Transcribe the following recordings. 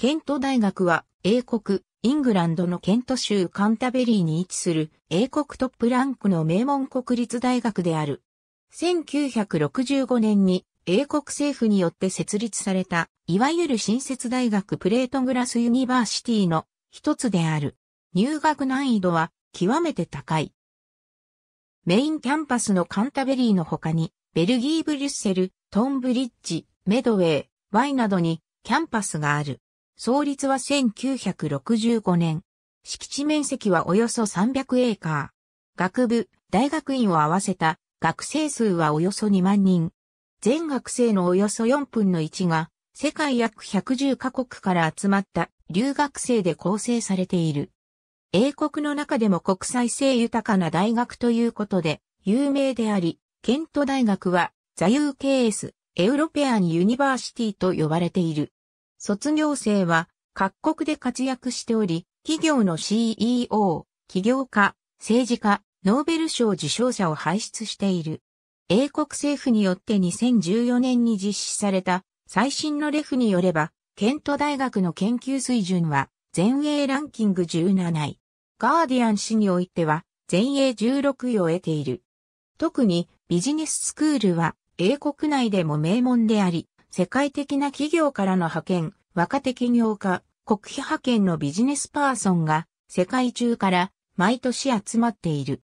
ケント大学は英国、イングランドのケント州カンタベリーに位置する英国トップランクの名門国立大学である。1965年に英国政府によって設立された、いわゆる新設大学プレートグラスユニバーシティの一つである。入学難易度は極めて高い。メインキャンパスのカンタベリーの他に、ベルギーブリュッセル、トンブリッジ、メドウェイ、ワイなどにキャンパスがある。創立は1965年。敷地面積はおよそ300エーカー。学部、大学院を合わせた学生数はおよそ2万人。全学生のおよそ4分の1が世界約110カ国から集まった留学生で構成されている。英国の中でも国際性豊かな大学ということで有名であり、ケント大学はザ・ケ k s エウロペアン・ユニバーシティと呼ばれている。卒業生は各国で活躍しており、企業の CEO、企業家、政治家、ノーベル賞受賞者を輩出している。英国政府によって2014年に実施された最新のレフによれば、ケント大学の研究水準は全英ランキング17位。ガーディアン氏においては全英16位を得ている。特にビジネススクールは英国内でも名門であり、世界的な企業からの派遣、若手企業家、国費派遣のビジネスパーソンが世界中から毎年集まっている。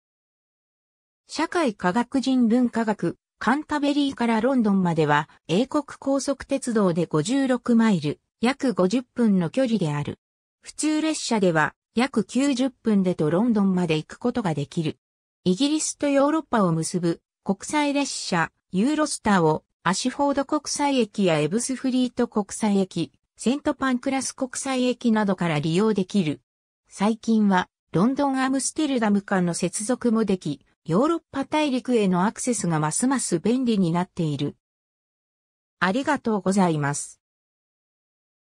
社会科学人文科学、カンタベリーからロンドンまでは英国高速鉄道で56マイル、約50分の距離である。普通列車では約90分でとロンドンまで行くことができる。イギリスとヨーロッパを結ぶ国際列車ユーロスターをアシフォード国際駅やエブスフリート国際駅、セントパンクラス国際駅などから利用できる。最近は、ロンドンアムステルダム間の接続もでき、ヨーロッパ大陸へのアクセスがますます便利になっている。ありがとうございます。